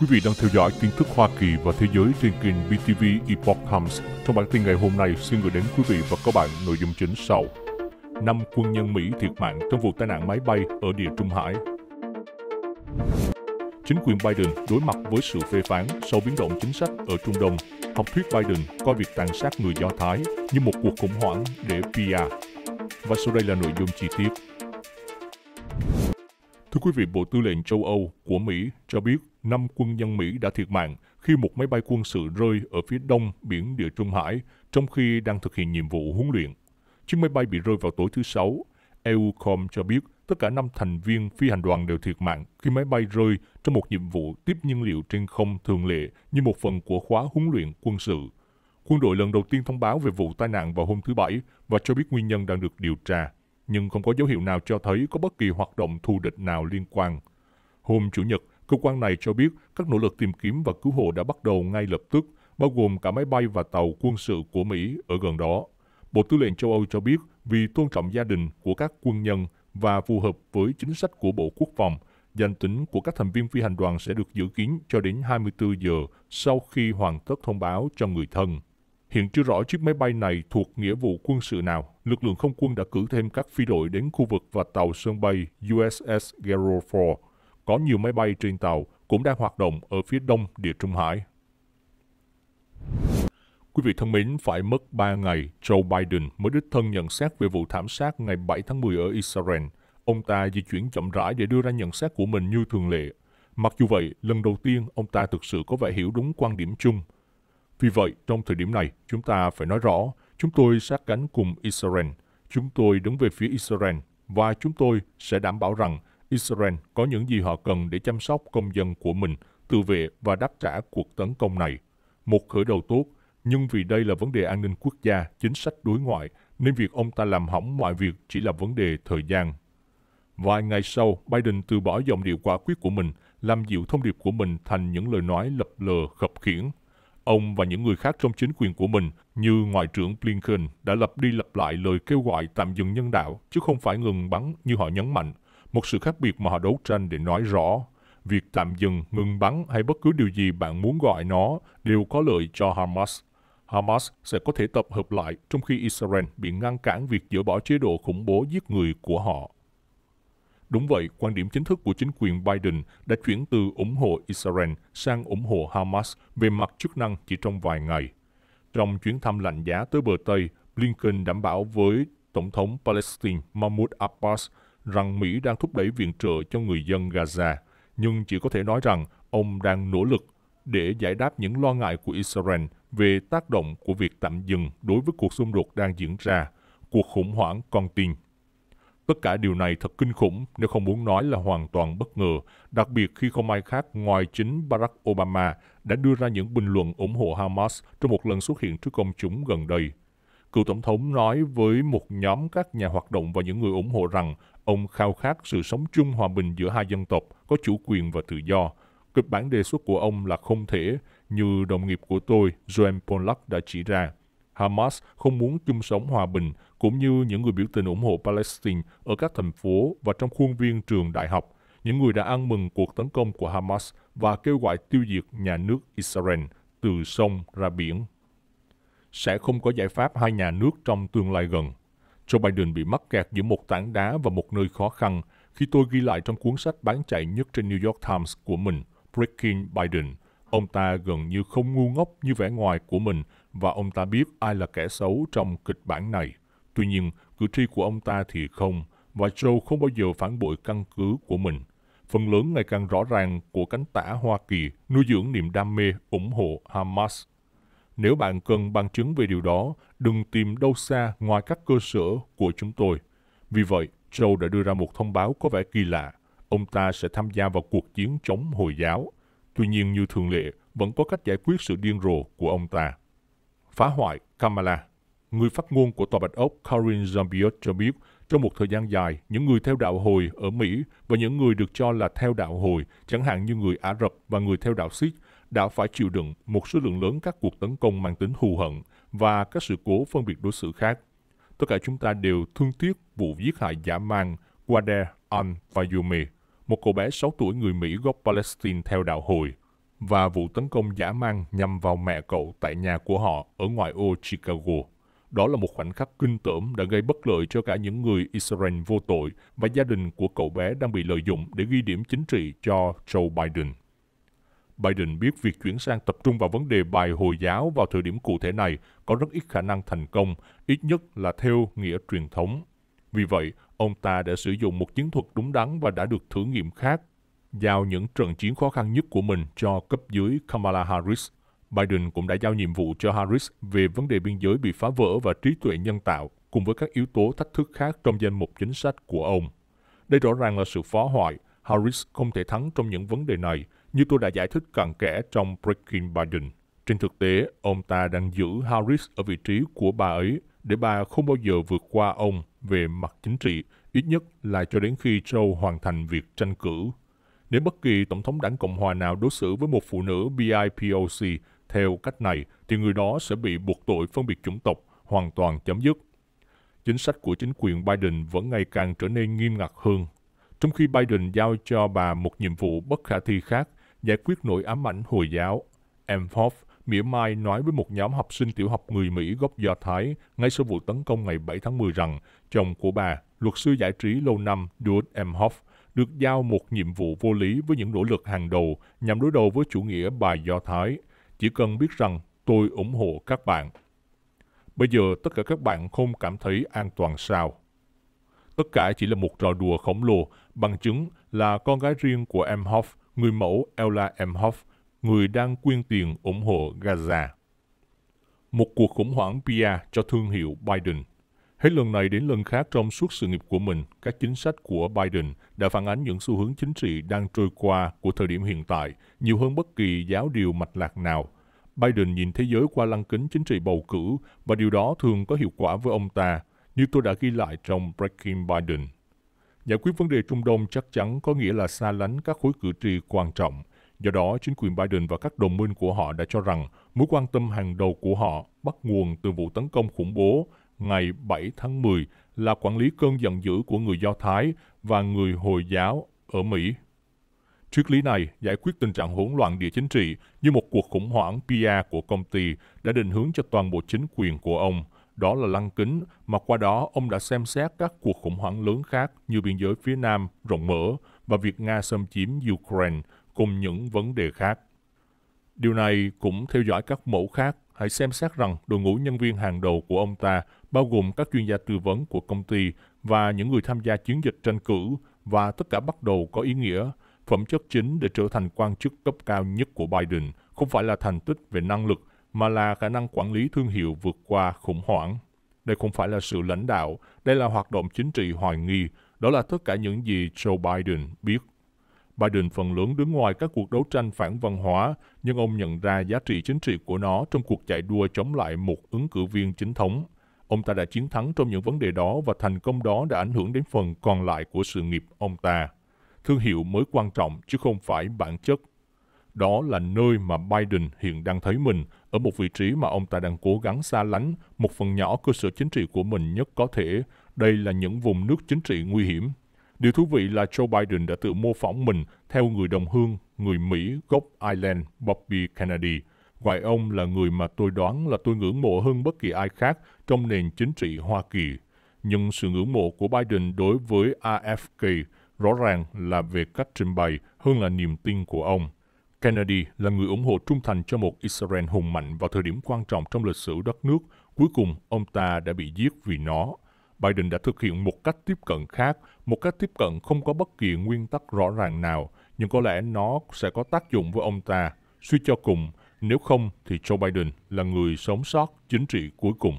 Quý vị đang theo dõi kiến thức Hoa Kỳ và thế giới trên kênh BTV Epoch Times. Trong bản tin ngày hôm nay, xin gửi đến quý vị và các bạn nội dung chính sau. Năm quân nhân Mỹ thiệt mạng trong vụ tai nạn máy bay ở địa Trung Hải. Chính quyền Biden đối mặt với sự phê phán sau biến động chính sách ở Trung Đông. Học thuyết Biden coi việc tàn sát người Do Thái như một cuộc khủng hoảng để PR. Và sau đây là nội dung chi tiết. Thưa quý vị, Bộ Tư lệnh châu Âu của Mỹ cho biết 5 quân nhân Mỹ đã thiệt mạng khi một máy bay quân sự rơi ở phía đông biển Địa Trung Hải trong khi đang thực hiện nhiệm vụ huấn luyện. Chiếc máy bay bị rơi vào tối thứ Sáu. EUCOM cho biết tất cả 5 thành viên phi hành đoàn đều thiệt mạng khi máy bay rơi trong một nhiệm vụ tiếp nhiên liệu trên không thường lệ như một phần của khóa huấn luyện quân sự. Quân đội lần đầu tiên thông báo về vụ tai nạn vào hôm thứ Bảy và cho biết nguyên nhân đang được điều tra nhưng không có dấu hiệu nào cho thấy có bất kỳ hoạt động thù địch nào liên quan. Hôm Chủ nhật, cơ quan này cho biết các nỗ lực tìm kiếm và cứu hộ đã bắt đầu ngay lập tức, bao gồm cả máy bay và tàu quân sự của Mỹ ở gần đó. Bộ Tư lệnh châu Âu cho biết vì tôn trọng gia đình của các quân nhân và phù hợp với chính sách của Bộ Quốc phòng, danh tính của các thành viên phi hành đoàn sẽ được dự kiến cho đến 24 giờ sau khi hoàn tất thông báo cho người thân. Hiện chưa rõ chiếc máy bay này thuộc nghĩa vụ quân sự nào. Lực lượng không quân đã cử thêm các phi đội đến khu vực và tàu sân bay USS Gerald Ford. Có nhiều máy bay trên tàu cũng đang hoạt động ở phía đông Địa Trung Hải. Quý vị thân mến, phải mất 3 ngày, Joe Biden mới đích thân nhận xét về vụ thảm sát ngày 7 tháng 10 ở Israel. Ông ta di chuyển chậm rãi để đưa ra nhận xét của mình như thường lệ. Mặc dù vậy, lần đầu tiên ông ta thực sự có vẻ hiểu đúng quan điểm chung – vì vậy, trong thời điểm này, chúng ta phải nói rõ, chúng tôi sát cánh cùng Israel, chúng tôi đứng về phía Israel và chúng tôi sẽ đảm bảo rằng Israel có những gì họ cần để chăm sóc công dân của mình, tự vệ và đáp trả cuộc tấn công này. Một khởi đầu tốt, nhưng vì đây là vấn đề an ninh quốc gia, chính sách đối ngoại, nên việc ông ta làm hỏng mọi việc chỉ là vấn đề thời gian. Vài ngày sau, Biden từ bỏ giọng điệu quả quyết của mình, làm dịu thông điệp của mình thành những lời nói lập lờ khập khiển Ông và những người khác trong chính quyền của mình như Ngoại trưởng Blinken đã lập đi lặp lại lời kêu gọi tạm dừng nhân đạo chứ không phải ngừng bắn như họ nhấn mạnh. Một sự khác biệt mà họ đấu tranh để nói rõ việc tạm dừng, ngừng bắn hay bất cứ điều gì bạn muốn gọi nó đều có lợi cho Hamas. Hamas sẽ có thể tập hợp lại trong khi Israel bị ngăn cản việc dỡ bỏ chế độ khủng bố giết người của họ. Đúng vậy, quan điểm chính thức của chính quyền Biden đã chuyển từ ủng hộ Israel sang ủng hộ Hamas về mặt chức năng chỉ trong vài ngày. Trong chuyến thăm lạnh giá tới bờ Tây, Blinken đảm bảo với Tổng thống Palestine Mahmoud Abbas rằng Mỹ đang thúc đẩy viện trợ cho người dân Gaza, nhưng chỉ có thể nói rằng ông đang nỗ lực để giải đáp những lo ngại của Israel về tác động của việc tạm dừng đối với cuộc xung đột đang diễn ra, cuộc khủng hoảng con tin Tất cả điều này thật kinh khủng nếu không muốn nói là hoàn toàn bất ngờ, đặc biệt khi không ai khác ngoài chính Barack Obama đã đưa ra những bình luận ủng hộ Hamas trong một lần xuất hiện trước công chúng gần đây. Cựu Tổng thống nói với một nhóm các nhà hoạt động và những người ủng hộ rằng ông khao khát sự sống chung hòa bình giữa hai dân tộc, có chủ quyền và tự do. Kịch bản đề xuất của ông là không thể, như đồng nghiệp của tôi, Joel Pollack đã chỉ ra. Hamas không muốn chung sống hòa bình, cũng như những người biểu tình ủng hộ Palestine ở các thành phố và trong khuôn viên trường đại học, những người đã ăn mừng cuộc tấn công của Hamas và kêu gọi tiêu diệt nhà nước Israel từ sông ra biển. Sẽ không có giải pháp hai nhà nước trong tương lai gần. Joe Biden bị mắc kẹt giữa một tảng đá và một nơi khó khăn khi tôi ghi lại trong cuốn sách bán chạy nhất trên New York Times của mình, Breaking Biden. Ông ta gần như không ngu ngốc như vẻ ngoài của mình và ông ta biết ai là kẻ xấu trong kịch bản này. Tuy nhiên, cử tri của ông ta thì không, và Joe không bao giờ phản bội căn cứ của mình. Phần lớn ngày càng rõ ràng của cánh tả Hoa Kỳ nuôi dưỡng niềm đam mê ủng hộ Hamas. Nếu bạn cần bằng chứng về điều đó, đừng tìm đâu xa ngoài các cơ sở của chúng tôi. Vì vậy, Joe đã đưa ra một thông báo có vẻ kỳ lạ. Ông ta sẽ tham gia vào cuộc chiến chống Hồi giáo. Tuy nhiên, như thường lệ, vẫn có cách giải quyết sự điên rồ của ông ta phá hoại Kamala. Người phát ngôn của Tòa Bạch Ốc Karin Zambiot cho biết, trong một thời gian dài, những người theo đạo hồi ở Mỹ và những người được cho là theo đạo hồi, chẳng hạn như người Ả Rập và người theo đạo Sikh, đã phải chịu đựng một số lượng lớn các cuộc tấn công mang tính thù hận và các sự cố phân biệt đối xử khác. Tất cả chúng ta đều thương tiếc vụ giết hại giả man Wade Al-Fayumi, một cậu bé 6 tuổi người Mỹ gốc Palestine theo đạo hồi và vụ tấn công giả man nhằm vào mẹ cậu tại nhà của họ ở ngoại ô Chicago. Đó là một khoảnh khắc kinh tởm đã gây bất lợi cho cả những người Israel vô tội và gia đình của cậu bé đang bị lợi dụng để ghi điểm chính trị cho Joe Biden. Biden biết việc chuyển sang tập trung vào vấn đề bài Hồi giáo vào thời điểm cụ thể này có rất ít khả năng thành công, ít nhất là theo nghĩa truyền thống. Vì vậy, ông ta đã sử dụng một chiến thuật đúng đắn và đã được thử nghiệm khác giao những trận chiến khó khăn nhất của mình cho cấp dưới Kamala Harris. Biden cũng đã giao nhiệm vụ cho Harris về vấn đề biên giới bị phá vỡ và trí tuệ nhân tạo, cùng với các yếu tố thách thức khác trong danh mục chính sách của ông. Đây rõ ràng là sự phá hoại. Harris không thể thắng trong những vấn đề này, như tôi đã giải thích cặn kẽ trong Breaking Biden. Trên thực tế, ông ta đang giữ Harris ở vị trí của bà ấy để bà không bao giờ vượt qua ông về mặt chính trị, ít nhất là cho đến khi Joe hoàn thành việc tranh cử nếu bất kỳ tổng thống đảng Cộng hòa nào đối xử với một phụ nữ BIPOC theo cách này, thì người đó sẽ bị buộc tội phân biệt chủng tộc hoàn toàn chấm dứt. Chính sách của chính quyền Biden vẫn ngày càng trở nên nghiêm ngặt hơn. Trong khi Biden giao cho bà một nhiệm vụ bất khả thi khác, giải quyết nỗi ám ảnh Hồi giáo, em Hoff mỉa mai nói với một nhóm học sinh tiểu học người Mỹ gốc Do Thái ngay sau vụ tấn công ngày 7 tháng 10 rằng chồng của bà, luật sư giải trí lâu năm Dude Emhoff được giao một nhiệm vụ vô lý với những nỗ lực hàng đầu nhằm đối đầu với chủ nghĩa bài Do Thái. Chỉ cần biết rằng tôi ủng hộ các bạn. Bây giờ tất cả các bạn không cảm thấy an toàn sao? Tất cả chỉ là một trò đùa khổng lồ, bằng chứng là con gái riêng của em Hoff, người mẫu Ella M. Hoff, người đang quyên tiền ủng hộ Gaza. Một cuộc khủng hoảng PR cho thương hiệu Biden – Hết lần này đến lần khác trong suốt sự nghiệp của mình, các chính sách của Biden đã phản ánh những xu hướng chính trị đang trôi qua của thời điểm hiện tại, nhiều hơn bất kỳ giáo điều mạch lạc nào. Biden nhìn thế giới qua lăng kính chính trị bầu cử và điều đó thường có hiệu quả với ông ta, như tôi đã ghi lại trong Breaking Biden. Giải quyết vấn đề Trung Đông chắc chắn có nghĩa là xa lánh các khối cử tri quan trọng. Do đó, chính quyền Biden và các đồng minh của họ đã cho rằng mối quan tâm hàng đầu của họ bắt nguồn từ vụ tấn công khủng bố ngày 7 tháng 10 là quản lý cơn giận dữ của người Do Thái và người Hồi giáo ở Mỹ. Triết lý này giải quyết tình trạng hỗn loạn địa chính trị như một cuộc khủng hoảng PR của công ty đã định hướng cho toàn bộ chính quyền của ông. Đó là lăng kính mà qua đó ông đã xem xét các cuộc khủng hoảng lớn khác như biên giới phía Nam rộng mở và việc Nga xâm chiếm Ukraine cùng những vấn đề khác. Điều này cũng theo dõi các mẫu khác. Hãy xem xét rằng đội ngũ nhân viên hàng đầu của ông ta bao gồm các chuyên gia tư vấn của công ty và những người tham gia chiến dịch tranh cử và tất cả bắt đầu có ý nghĩa. Phẩm chất chính để trở thành quan chức cấp cao nhất của Biden không phải là thành tích về năng lực mà là khả năng quản lý thương hiệu vượt qua khủng hoảng. Đây không phải là sự lãnh đạo, đây là hoạt động chính trị hoài nghi, đó là tất cả những gì Joe Biden biết. Biden phần lớn đứng ngoài các cuộc đấu tranh phản văn hóa, nhưng ông nhận ra giá trị chính trị của nó trong cuộc chạy đua chống lại một ứng cử viên chính thống – Ông ta đã chiến thắng trong những vấn đề đó và thành công đó đã ảnh hưởng đến phần còn lại của sự nghiệp ông ta. Thương hiệu mới quan trọng chứ không phải bản chất. Đó là nơi mà Biden hiện đang thấy mình, ở một vị trí mà ông ta đang cố gắng xa lánh một phần nhỏ cơ sở chính trị của mình nhất có thể. Đây là những vùng nước chính trị nguy hiểm. Điều thú vị là Joe Biden đã tự mô phỏng mình theo người đồng hương, người Mỹ gốc Ireland Bobby Kennedy – Ngoài ông là người mà tôi đoán là tôi ngưỡng mộ hơn bất kỳ ai khác trong nền chính trị Hoa Kỳ. Nhưng sự ngưỡng mộ của Biden đối với AFK rõ ràng là về cách trình bày hơn là niềm tin của ông. Kennedy là người ủng hộ trung thành cho một Israel hùng mạnh vào thời điểm quan trọng trong lịch sử đất nước. Cuối cùng, ông ta đã bị giết vì nó. Biden đã thực hiện một cách tiếp cận khác, một cách tiếp cận không có bất kỳ nguyên tắc rõ ràng nào, nhưng có lẽ nó sẽ có tác dụng với ông ta. Suy cho cùng, nếu không thì Joe Biden là người sống sót chính trị cuối cùng.